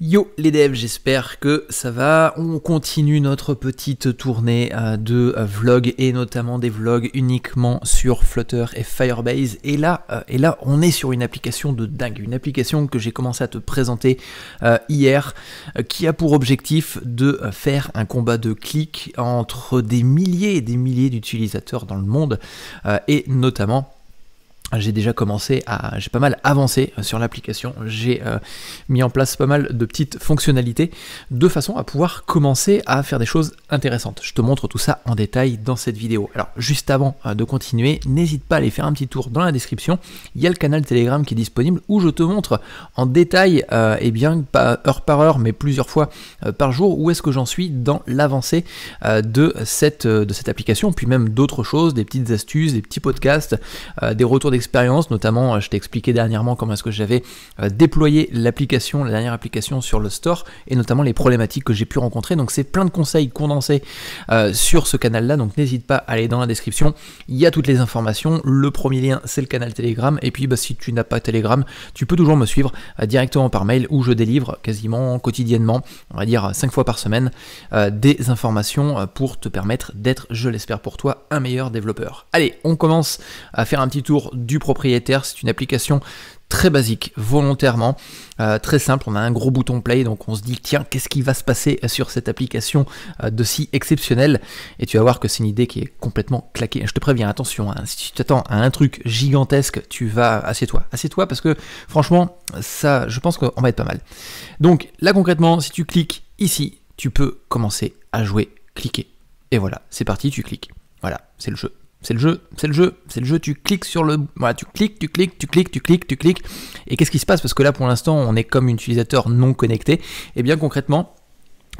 Yo les devs, j'espère que ça va. On continue notre petite tournée euh, de euh, vlogs et notamment des vlogs uniquement sur Flutter et Firebase. Et là, euh, et là, on est sur une application de dingue, une application que j'ai commencé à te présenter hier, qui a pour objectif de faire un combat de clic entre des milliers et des milliers d'utilisateurs dans le monde, et notamment j'ai déjà commencé à, j'ai pas mal avancé euh, sur l'application, j'ai euh, mis en place pas mal de petites fonctionnalités de façon à pouvoir commencer à faire des choses intéressantes. Je te montre tout ça en détail dans cette vidéo. Alors juste avant euh, de continuer, n'hésite pas à aller faire un petit tour dans la description, il y a le canal Telegram qui est disponible où je te montre en détail, et eh bien pas heure par heure, mais plusieurs fois par jour, où est-ce que j'en suis dans l'avancée de, cette, de cette application, puis même d'autres choses, des petites astuces, des petits podcasts, des retours expérience notamment euh, je t'ai expliqué dernièrement comment est-ce que j'avais euh, déployé l'application, la dernière application sur le store, et notamment les problématiques que j'ai pu rencontrer. Donc c'est plein de conseils condensés euh, sur ce canal-là, donc n'hésite pas à aller dans la description, il y a toutes les informations. Le premier lien, c'est le canal Telegram, et puis bah, si tu n'as pas Telegram, tu peux toujours me suivre directement par mail, où je délivre quasiment quotidiennement, on va dire cinq fois par semaine, des informations pour te permettre d'être, je l'espère pour toi, un meilleur développeur. Allez, on commence à faire un petit tour de du propriétaire. C'est une application très basique, volontairement, euh, très simple. On a un gros bouton play, donc on se dit tiens, qu'est-ce qui va se passer sur cette application euh, de si exceptionnelle Et tu vas voir que c'est une idée qui est complètement claquée. Je te préviens, attention, hein, si tu t'attends à un truc gigantesque, tu vas assieds-toi, assieds-toi parce que franchement, ça, je pense qu'on va être pas mal. Donc là concrètement, si tu cliques ici, tu peux commencer à jouer, cliquer. Et voilà, c'est parti, tu cliques. Voilà, c'est le jeu. C'est le jeu, c'est le jeu, c'est le jeu. Tu cliques sur le, voilà, tu cliques, tu cliques, tu cliques, tu cliques, tu cliques. Et qu'est-ce qui se passe Parce que là, pour l'instant, on est comme utilisateur non connecté. Et eh bien concrètement,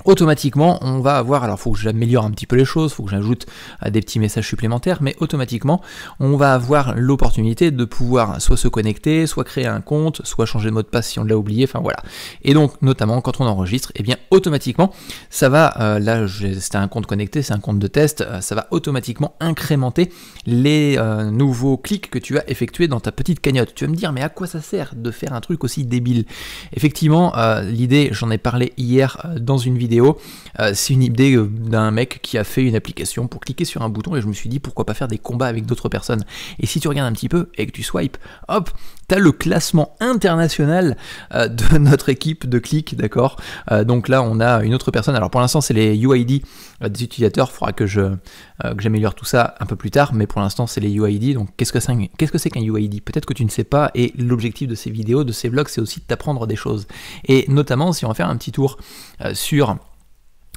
automatiquement on va avoir, alors faut que j'améliore un petit peu les choses, faut que j'ajoute euh, des petits messages supplémentaires, mais automatiquement on va avoir l'opportunité de pouvoir soit se connecter, soit créer un compte, soit changer de mot de passe si on l'a oublié, enfin voilà. Et donc notamment quand on enregistre, et eh bien automatiquement ça va, euh, là c'était un compte connecté, c'est un compte de test, euh, ça va automatiquement incrémenter les nouveaux clics que tu as effectués dans ta petite cagnotte. Tu vas me dire mais à quoi ça sert de faire un truc aussi débile Effectivement, l'idée, j'en ai parlé hier dans une vidéo euh, c'est une idée euh, d'un mec qui a fait une application pour cliquer sur un bouton et je me suis dit pourquoi pas faire des combats avec d'autres personnes. Et si tu regardes un petit peu et que tu swipes, hop, tu as le classement international euh, de notre équipe de clics, d'accord euh, Donc là, on a une autre personne. Alors pour l'instant, c'est les UID euh, des utilisateurs. Il faudra que je que j'améliore tout ça un peu plus tard, mais pour l'instant, c'est les UID. Donc qu'est-ce que qu'est-ce que c'est qu'un UID Peut-être que tu ne sais pas. Et l'objectif de ces vidéos, de ces vlogs, c'est aussi de t'apprendre des choses. Et notamment, si on va faire un petit tour sur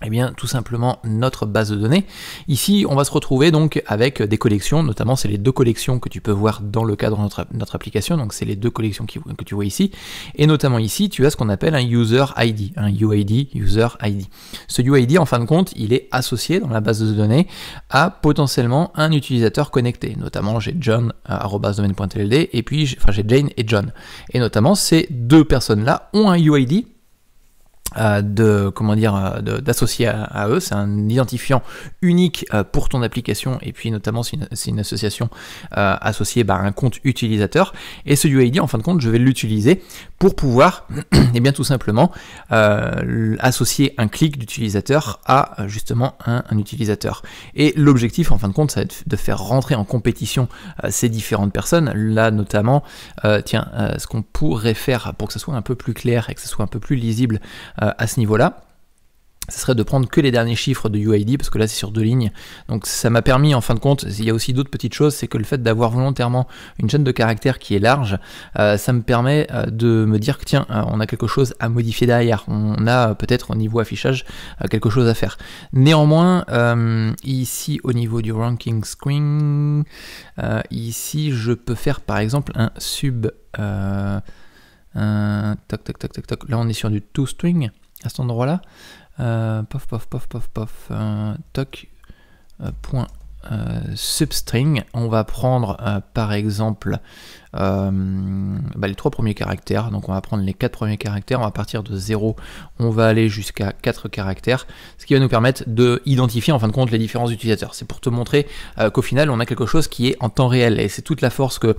eh bien, tout simplement notre base de données. Ici, on va se retrouver donc avec des collections, notamment c'est les deux collections que tu peux voir dans le cadre de notre, application, donc c'est les deux collections que tu vois ici, et notamment ici, tu as ce qu'on appelle un user ID, un UID, user ID. Ce UID, en fin de compte, il est associé dans la base de données à potentiellement un utilisateur connecté, notamment j'ai John, euh, et puis j'ai Jane et John. Et notamment, ces deux personnes-là ont un UID euh, de comment dire euh, d'associer à, eux. C'est un identifiant unique euh, pour ton application et puis notamment c'est une, association associée bah, à un compte utilisateur. Et ce UID en fin de compte je vais l'utiliser pour pouvoir et eh bien tout simplement associer un clic d'utilisateur à justement un, utilisateur. Et l'objectif en fin de compte ça va être de faire rentrer en compétition ces différentes personnes. Là notamment tiens ce qu'on pourrait faire pour que ce soit un peu plus clair et que ce soit un peu plus lisible à ce niveau-là ce serait de prendre que les derniers chiffres de UID, parce que là c'est sur deux lignes. Donc ça m'a permis, en fin de compte, il y a aussi d'autres petites choses, c'est que le fait d'avoir volontairement une chaîne de caractères qui est large, euh, ça me permet euh, de me dire que tiens, euh, on a quelque chose à modifier derrière, on a peut-être au niveau affichage quelque chose à faire. Néanmoins, ici au niveau du ranking screen, ici je peux faire par exemple un sub... Euh, tac tac tac tac. Là, on est sur du two string à cet endroit-là. Euh, pof, pof, pof, pof, pof. Euh, toc, euh, point euh, substring, on va prendre euh, par exemple euh, bah, les trois premiers caractères, donc on va prendre les quatre premiers caractères, on va partir de 0, on va aller jusqu'à quatre caractères, ce qui va nous permettre de identifier en fin de compte les différents utilisateurs. C'est pour te montrer qu'au final on a quelque chose qui est en temps réel et c'est toute la force que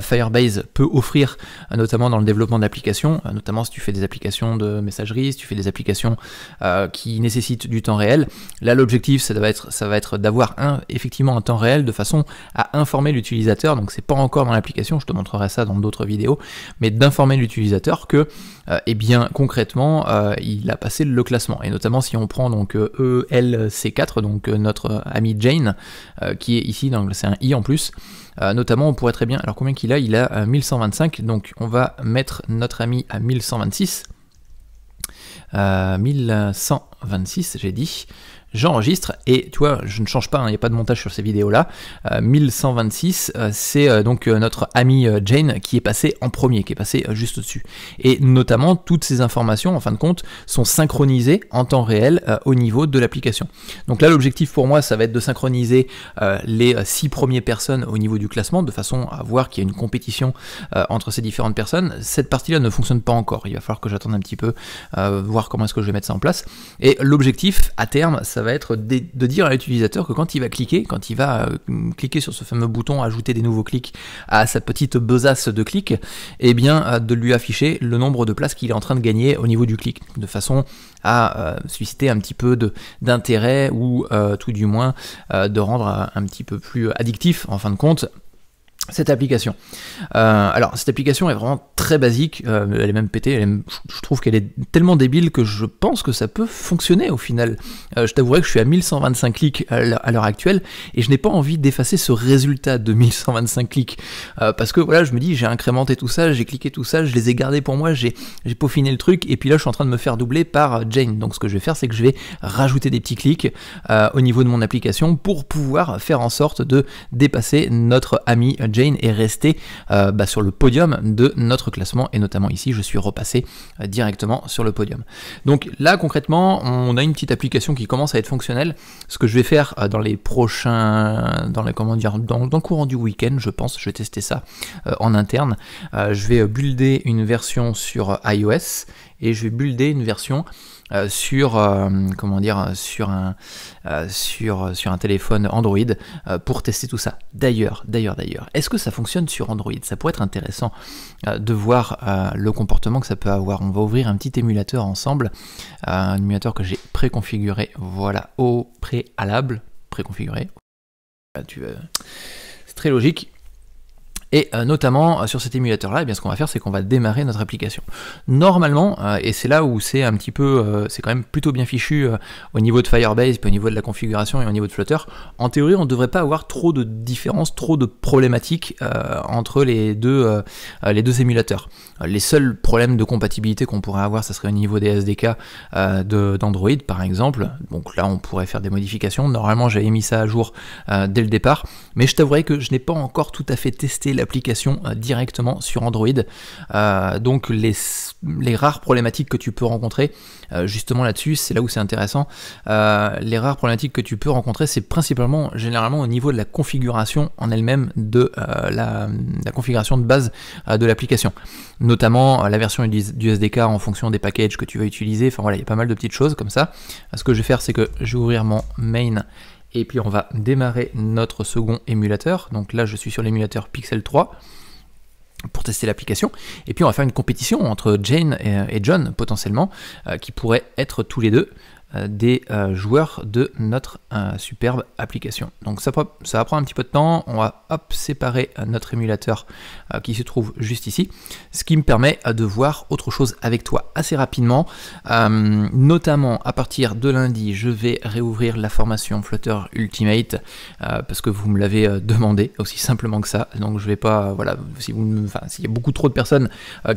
Firebase peut offrir, notamment dans le développement d'applications, notamment si tu fais des applications de messagerie, si tu fais des applications qui nécessitent du temps réel. Là l'objectif ça va être, ça va être d'avoir un effectivement en temps réel de façon à informer l'utilisateur, donc c'est pas encore dans l'application, je te montrerai ça dans d'autres vidéos, mais d'informer l'utilisateur que, et euh, eh bien concrètement, euh, il a passé le classement. Et notamment si on prend donc ELC4, euh, e donc notre ami Jane, qui est ici, donc c'est un I en plus, notamment on pourrait très bien, alors combien qu'il a Il a 1125, donc on va mettre notre ami à 1126. 1126 j'ai dit j'enregistre et tu vois, je ne change pas, il hein, n'y a pas de montage sur ces vidéos-là. 1126, euh, euh, c'est euh, donc notre amie Jane qui est passée en premier, qui est passée juste au-dessus. Et notamment, toutes ces informations, en fin de compte, sont synchronisées en temps réel au niveau de l'application. Donc là, l'objectif pour moi, ça va être de synchroniser les six premières personnes au niveau du classement, de façon à voir qu'il y a une compétition entre ces différentes personnes. Cette partie-là ne fonctionne pas encore. Il va falloir que j'attende un petit peu, voir comment est-ce que je vais mettre ça en place. Et l'objectif, à terme, ça ça va être de dire à l'utilisateur que quand il va cliquer, quand il va euh, cliquer sur ce fameux bouton ajouter des nouveaux clics à sa petite besace de clics, et eh bien euh, de lui afficher le nombre de places qu'il est en train de gagner au niveau du clic, de façon à euh, susciter un petit peu d'intérêt ou tout du moins de rendre un petit peu plus addictif en fin de compte cette application. Euh, alors cette application est vraiment très basique, euh, elle est même pétée, je trouve qu'elle est tellement débile que je pense que ça peut fonctionner au final. Euh, je t'avouerai que je suis à 1125 clics à l'heure actuelle et je n'ai pas envie d'effacer ce résultat de 1125 clics parce que voilà je me dis j'ai incrémenté tout ça, j'ai cliqué tout ça, je les ai gardés pour moi, j'ai peaufiné le truc et puis là je suis en train de me faire doubler par Jane. Donc ce que je vais faire c'est que je vais rajouter des petits clics au niveau de mon application pour pouvoir faire en sorte de dépasser notre ami Jane est restée euh, bah, sur le podium de notre classement et notamment ici je suis repassé euh, directement sur le podium. Donc là concrètement on a une petite application qui commence à être fonctionnelle. Ce que je vais faire euh, dans les prochains, dans comment dire, dans, dans le courant du week-end je pense, je vais tester ça en interne. je vais builder une version sur iOS et je vais builder une version euh, sur euh, comment dire sur un euh, sur sur un téléphone Android pour tester tout ça. D'ailleurs, d'ailleurs, d'ailleurs, est-ce que ça fonctionne sur Android Ça pourrait être intéressant de voir le comportement que ça peut avoir. On va ouvrir un petit émulateur ensemble, un émulateur que j'ai préconfiguré. Voilà au préalable préconfiguré. c'est très logique. Et euh, notamment euh, sur cet émulateur là, et eh bien ce qu'on va faire c'est qu'on va démarrer notre application. Normalement, euh, et c'est là où c'est un petit peu, c'est quand même plutôt bien fichu au niveau de Firebase, puis au niveau de la configuration et au niveau de Flutter, en théorie on devrait pas avoir trop de différences, trop de problématiques entre les deux, les deux émulateurs. Les seuls problèmes de compatibilité qu'on pourrait avoir, ça serait au niveau des SDK d'Android par exemple. Donc là on pourrait faire des modifications. Normalement j'avais mis ça à jour dès le départ, mais je t'avouerai que je n'ai pas encore tout à fait testé application euh, directement sur Android. Euh, donc les, les, rares problématiques que tu peux rencontrer, euh, justement là-dessus, c'est là où c'est intéressant, les rares problématiques que tu peux rencontrer, c'est principalement généralement au niveau de la configuration en elle-même de la, configuration de base de l'application. Notamment la version du, du SDK en fonction des packages que tu vas utiliser, enfin voilà, il y a pas mal de petites choses comme ça. Ce que je vais faire, c'est que je vais ouvrir mon main et puis on va démarrer notre second émulateur. Donc là, je suis sur l'émulateur Pixel 3 pour tester l'application. Et puis on va faire une compétition entre Jane et, John potentiellement, euh, qui pourraient être tous les deux euh, des euh, joueurs de notre euh, superbe application. Donc ça, ça va prendre un petit peu de temps, on va hop, séparer notre émulateur qui se trouve juste ici, ce qui me permet de voir autre chose avec toi assez rapidement. notamment à partir de lundi, je vais réouvrir la formation Flutter Ultimate parce que vous me l'avez demandé aussi simplement que ça. Donc je vais pas, voilà, si vous, s'il y a beaucoup trop de personnes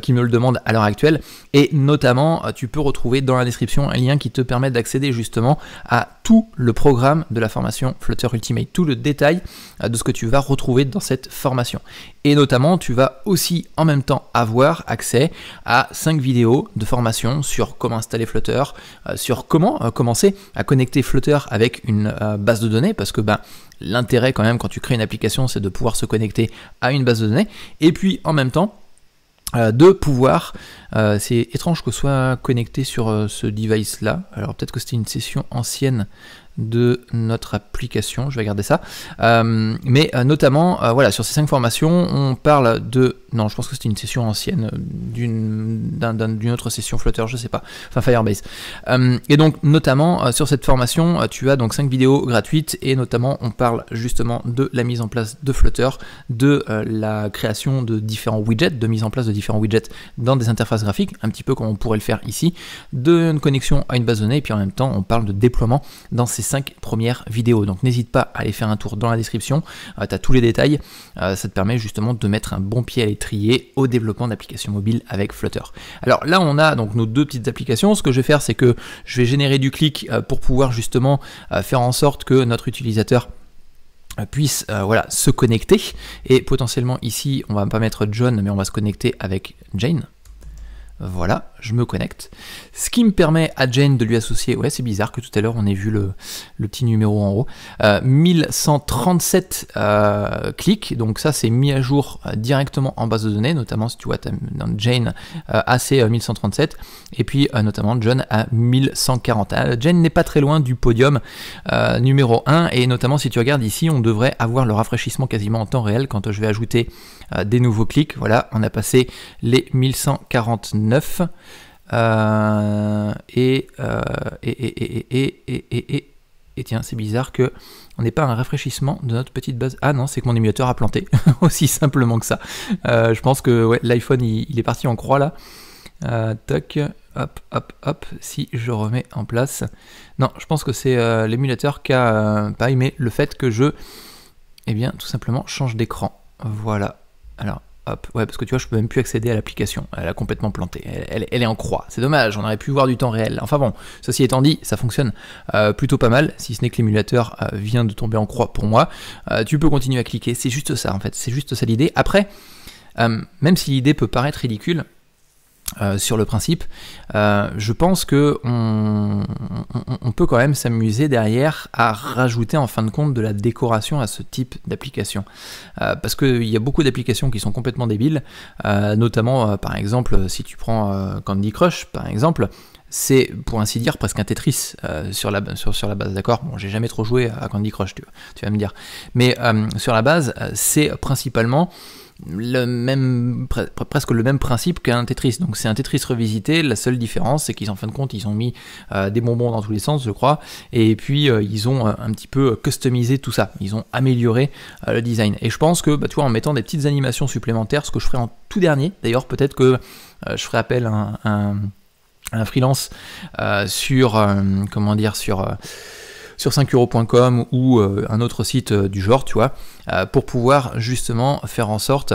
qui me le demandent à l'heure actuelle, et notamment tu peux retrouver dans la description un lien qui te permet d'accéder accéder justement à tout le programme de la formation Flutter Ultimate, tout le détail euh, de ce que tu vas retrouver dans cette formation. Et notamment, tu vas aussi en même temps avoir accès à 5 vidéos de formation sur comment installer Flutter, euh, sur comment euh, commencer à connecter Flutter avec une base de données, parce que ben, l'intérêt quand même quand tu crées une application, c'est de pouvoir se connecter à une base de données. Et puis en même temps, euh, de pouvoir, euh, c'est étrange qu'on soit connecté sur euh, ce device là, alors peut-être que c'était une session ancienne de notre application, je vais garder ça, mais notamment voilà sur ces cinq formations on parle de non, je pense que c'était une session ancienne, euh, d'une autre session Flutter, je sais pas. Enfin, Firebase. Euh, et donc, notamment, euh, sur cette formation, tu as donc cinq vidéos gratuites, et notamment, on parle justement de la mise en place de Flutter, de la création de différents widgets, de mise en place de différents widgets dans des interfaces graphiques, un petit peu comme on pourrait le faire ici, une connexion à une base de données, et puis en même temps, on parle de déploiement dans ces cinq premières vidéos. Donc, n'hésite pas à aller faire un tour dans la description, tu as tous les détails, ça te permet justement de mettre un bon pied à au développement d'applications mobiles avec Flutter. Alors là, on a donc nos deux petites applications. Ce que je vais faire, c'est que je vais générer du clic euh, pour pouvoir justement euh, faire en sorte que notre utilisateur euh, puisse voilà, se connecter. Et potentiellement ici, on va pas mettre John, mais on va se connecter avec Jane. Voilà je me connecte. Ce qui me permet à Jane de lui associer, ouais c'est bizarre que tout à l'heure on ait vu le, petit numéro en haut, 1137 euh, euh, clics, donc ça c'est mis à jour euh, directement en base de données, notamment si tu vois Jane a 1137, et puis notamment John à 1140. Jane n'est pas très loin du podium numéro 1, et notamment si tu regardes ici, on devrait avoir le rafraîchissement quasiment en temps réel quand je vais ajouter des nouveaux clics. Voilà, on a passé les 1149. Euh, euh, et, et, et, tiens, c'est bizarre que on n'ait pas un rafraîchissement de notre petite base. Ah non, c'est que mon émulateur a planté, aussi simplement que ça. Euh, je pense que l'iPhone, il, est parti en croix là. toc, hop, hop, hop, si je remets en place. Non, je pense que c'est l'émulateur qui a pas aimé le fait que je, eh bien, tout simplement change d'écran. Voilà. Alors, ouais, parce que tu vois, je peux même plus accéder à l'application. Elle a complètement planté. Elle, est en croix. C'est dommage, on aurait pu voir du temps réel. Enfin bon, ceci étant dit, ça fonctionne euh, plutôt pas mal, si ce n'est que l'émulateur euh, vient de tomber en croix pour moi. Euh, tu peux continuer à cliquer, c'est juste ça en fait, c'est juste ça l'idée. Après, même si l'idée peut paraître ridicule, euh, sur le principe, euh, je pense que on, peut quand même s'amuser derrière à rajouter en fin de compte de la décoration à ce type d'application. Euh, parce qu'il y a beaucoup d'applications qui sont complètement débiles, notamment par exemple si tu prends Candy Crush par exemple, c'est pour ainsi dire presque un Tetris sur, la, sur, la base, d'accord Bon, j'ai jamais trop joué à Candy Crush, tu, tu vas me dire. Mais sur la base, c'est principalement le même, presque le même principe qu'un Tetris. Donc c'est un Tetris revisité. La seule différence, c'est qu'ils en fin de compte, ils ont mis euh, des bonbons dans tous les sens, je crois. Et puis euh, ils ont euh, un petit peu customisé tout ça. Ils ont amélioré le design. Et je pense que, bah, tu en mettant des petites animations supplémentaires, ce que je ferai en tout dernier. D'ailleurs, peut-être que je ferai appel un, à un freelance sur comment dire sur sur 5euros.com ou euh, un autre site euh, du genre, tu vois, euh, pour pouvoir justement faire en sorte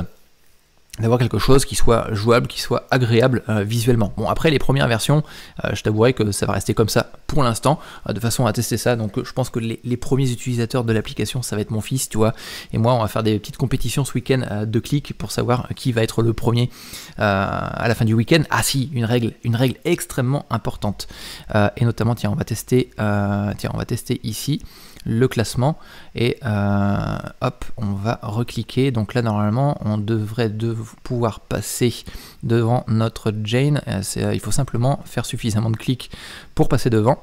d'avoir quelque chose qui soit jouable, qui soit agréable euh, visuellement. Bon, après les premières versions, euh, je t'avouerai que ça va rester comme ça pour l'instant, euh, de façon à tester ça. Donc je pense que les, premiers utilisateurs de l'application, ça va être mon fils, tu vois. Et moi, on va faire des petites compétitions ce week-end de clics pour savoir qui va être le premier à la fin du week-end. Ah si, une règle, une règle extrêmement importante. et notamment, tiens, on va tester, tiens, on va tester ici le classement et euh, hop on va recliquer donc là normalement on devrait de pouvoir passer devant notre Jane euh, euh, il faut simplement faire suffisamment de clics pour passer devant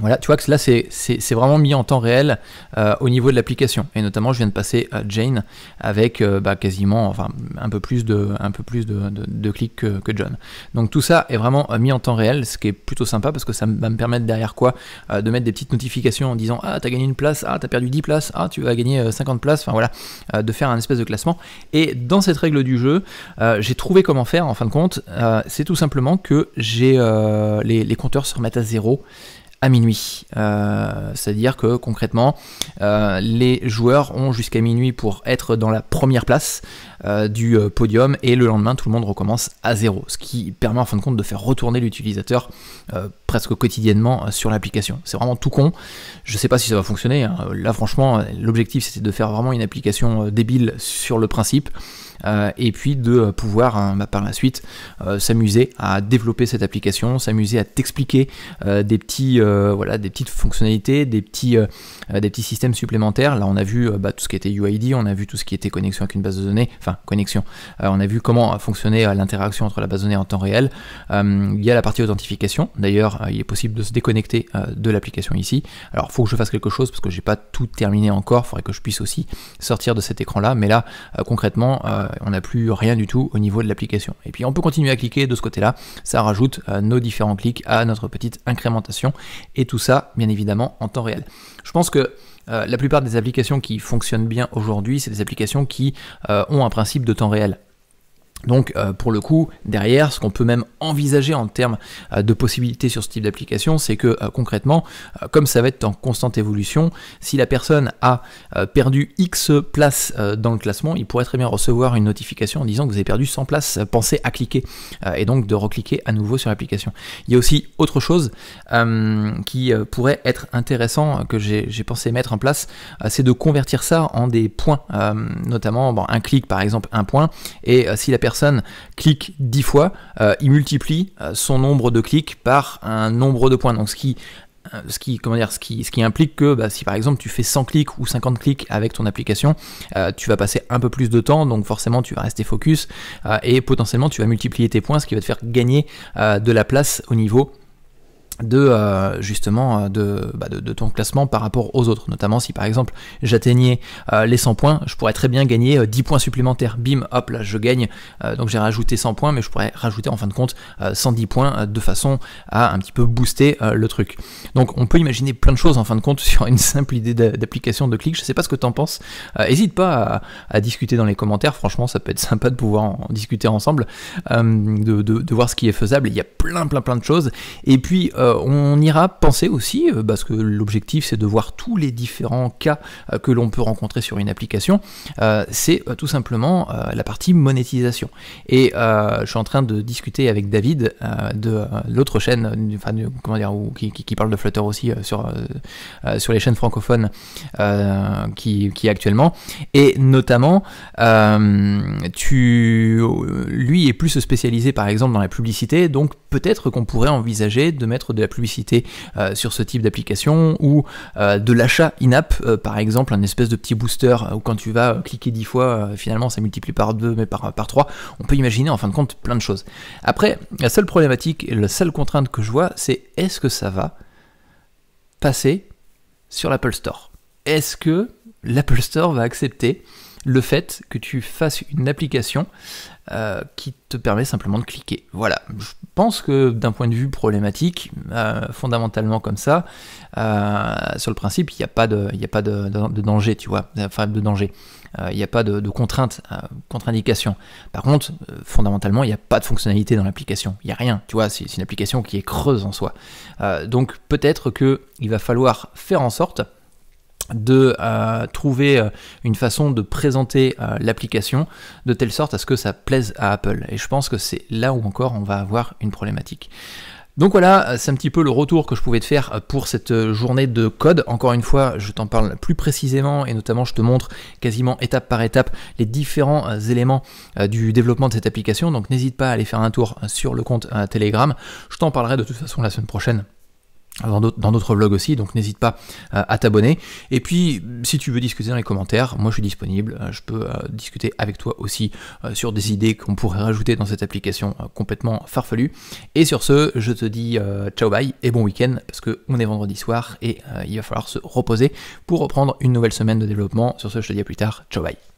voilà, tu vois que là c'est vraiment mis en temps réel euh, au niveau de l'application. Et notamment, je viens de passer à Jane avec euh, bah, quasiment, enfin un peu plus de, un peu plus de, clics que, John. Donc tout ça est vraiment euh, mis en temps réel, ce qui est plutôt sympa parce que ça va me permettre derrière quoi de mettre des petites notifications en disant ah t'as gagné une place, ah t'as perdu 10 places, ah tu vas gagner 50 places, enfin voilà, de faire un espèce de classement. Et dans cette règle du jeu, j'ai trouvé comment faire en fin de compte. c'est tout simplement que j'ai les, les compteurs se remettent à zéro à minuit. Euh, c'est-à-dire que concrètement, euh, les joueurs ont jusqu'à minuit pour être dans la première place euh, du podium et le lendemain, tout le monde recommence à zéro. Ce qui permet en fin de compte de faire retourner l'utilisateur presque quotidiennement sur l'application. C'est vraiment tout con. Je sais pas si ça va fonctionner. Hein. Là, franchement, l'objectif c'était de faire vraiment une application débile sur le principe. Euh, et puis de pouvoir hein, bah, par la suite euh, s'amuser à développer cette application, s'amuser à t'expliquer euh, des petits voilà des petites fonctionnalités, des petits des petits systèmes supplémentaires. Là on a vu bah, tout ce qui était UID, on a vu tout ce qui était connexion avec une base de données, enfin connexion. on a vu comment fonctionnait l'interaction entre la base de données en temps réel. il y a la partie authentification. D'ailleurs, il est possible de se déconnecter de l'application ici. Alors, il faut que je fasse quelque chose parce que j'ai pas tout terminé encore. Il faudrait que je puisse aussi sortir de cet écran-là. Mais là, concrètement, on n'a plus rien du tout au niveau de l'application. Et puis on peut continuer à cliquer de ce côté-là, ça rajoute euh, nos différents clics à notre petite incrémentation, et tout ça, bien évidemment, en temps réel. Je pense que euh, la plupart des applications qui fonctionnent bien aujourd'hui, c'est des applications qui euh, ont un principe de temps réel. Donc euh, pour le coup, derrière, ce qu'on peut même envisager en termes euh, de possibilités sur ce type d'application, c'est que euh, concrètement, comme ça va être en constante évolution, si la personne a perdu X places dans le classement, il pourrait très bien recevoir une notification en disant que vous avez perdu 100 places, pensez à cliquer, et donc de recliquer à nouveau sur l'application. Il y a aussi autre chose qui pourrait être intéressant, que j'ai pensé mettre en place, c'est de convertir ça en des points, notamment un clic par exemple, un point, et si la personne clique 10 fois, euh, il multiplie euh, son nombre de clics par un nombre de points. Donc ce qui euh, ce qui, comment dire, ce qui, ce qui implique que bah, si par exemple tu fais 100 clics ou 50 clics avec ton application, tu vas passer un peu plus de temps, donc forcément tu vas rester focus et potentiellement tu vas multiplier tes points, ce qui va te faire gagner de la place au niveau de euh, justement euh, bah, de, de, ton classement par rapport aux autres. Notamment si par exemple j'atteignais euh, les 100 points, je pourrais très bien gagner 10 points supplémentaires. Bim, hop là, je gagne. donc j'ai rajouté 100 points, mais je pourrais rajouter en fin de compte 110 points de façon à un petit peu booster le truc. Donc on peut imaginer plein de choses en fin de compte sur une simple idée d'application de clic. Je sais pas ce que t'en penses. Hésite pas à, discuter dans les commentaires. Franchement, ça peut être sympa de pouvoir en, discuter ensemble, de, voir ce qui est faisable. Il y a plein plein plein de choses. Et puis euh, on ira penser aussi, euh, parce que l'objectif c'est de voir tous les différents cas euh, que l'on peut rencontrer sur une application, c'est tout simplement la partie monétisation. Et je suis en train de discuter avec David de l'autre chaîne, enfin, comment dire, qui, parle de Flutter aussi sur, sur les chaînes francophones qui, qui est actuellement, et notamment tu, lui est plus spécialisé par exemple dans la publicité, donc peut-être qu'on pourrait envisager de mettre de la publicité euh, sur ce type d'application ou euh, de l'achat in-app, euh, par exemple, un espèce de petit booster où quand tu vas cliquer 10 fois, finalement ça multiplie par 2 mais par, par 3. On peut imaginer en fin de compte plein de choses. Après, la seule problématique et la seule contrainte que je vois, c'est est-ce que ça va passer sur l'Apple Store Est-ce que l'Apple Store va accepter le fait que tu fasses une application euh, qui te permet simplement de cliquer. Voilà, je pense que d'un point de vue problématique, euh, fondamentalement comme ça, euh, sur le principe, il n'y a pas, de, a pas de, danger, tu vois, enfin de danger. Il n'y a pas de, de contrainte, contre-indication. Par contre, fondamentalement, il n'y a pas de fonctionnalité dans l'application. Il n'y a rien, tu vois, c'est une application qui est creuse en soi. donc peut-être qu'il va falloir faire en sorte de euh, trouver euh, une façon de présenter euh, l'application de telle sorte à ce que ça plaise à Apple. Et je pense que c'est là où encore on va avoir une problématique. Donc voilà, c'est un petit peu le retour que je pouvais te faire pour cette journée de code. Encore une fois, je t'en parle plus précisément et notamment je te montre quasiment étape par étape les différents éléments du développement de cette application. Donc n'hésite pas à aller faire un tour sur le compte Telegram. Je t'en parlerai de toute façon la semaine prochaine dans d'autres vlogs aussi, donc n'hésite pas euh, à t'abonner. Et puis, si tu veux discuter dans les commentaires, moi je suis disponible, euh, je peux euh, discuter avec toi aussi sur des idées qu'on pourrait rajouter dans cette application complètement farfelue. Et sur ce, je te dis ciao bye et bon week-end, parce qu'on est vendredi soir et il va falloir se reposer pour reprendre une nouvelle semaine de développement. Sur ce, je te dis à plus tard, ciao bye.